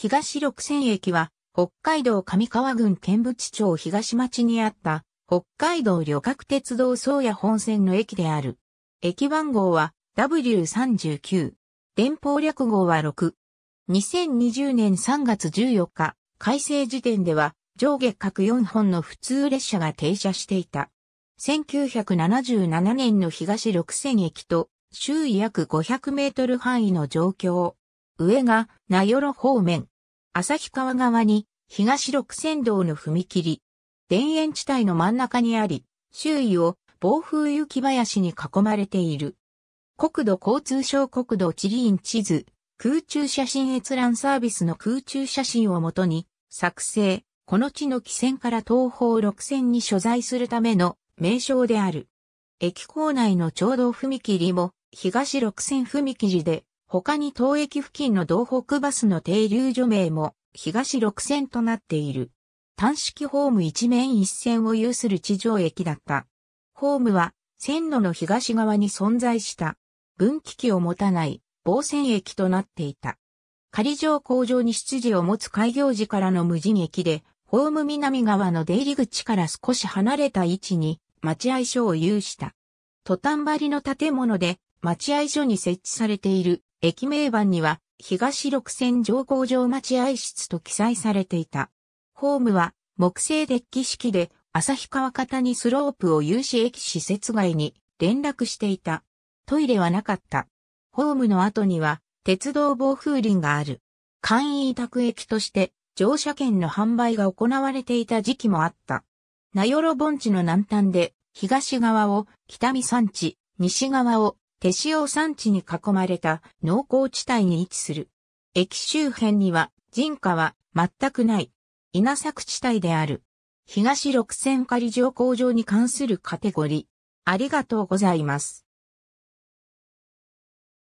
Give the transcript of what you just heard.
東六線駅は、北海道上川郡剣淵町東町にあった、北海道旅客鉄道宗谷本線の駅である。駅番号は W39。電報略号は6。2020年3月14日、改正時点では、上下各4本の普通列車が停車していた。1977年の東六線駅と、周囲約500メートル範囲の状況。上が名寄方面、旭川側に東六線道の踏切、田園地帯の真ん中にあり、周囲を暴風雪林に囲まれている。国土交通省国土地理院地図、空中写真閲覧サービスの空中写真をもとに、作成、この地の汽船から東方六線に所在するための名称である。駅構内のちょうど踏切も東六線踏切で他に当駅付近の道北バスの停留所名も東6線となっている。単式ホーム一面一線を有する地上駅だった。ホームは線路の東側に存在した分岐器を持たない防線駅となっていた。仮上工場に出自を持つ開業時からの無人駅で、ホーム南側の出入り口から少し離れた位置に待合所を有した。トタン張りの建物で待合所に設置されている駅名板には、東六線乗降場待合室と記載されていた。ホームは、木製デッキ式で、旭川方にスロープを有志駅施設外に連絡していた。トイレはなかった。ホームの後には、鉄道防風林がある。簡易委託駅として、乗車券の販売が行われていた時期もあった。名寄盆地の南端で、東側を北見山地、西側を手塩産地に囲まれた農耕地帯に位置する。駅周辺には人家は全くない稲作地帯である。東六千仮上工場に関するカテゴリー。ありがとうございます。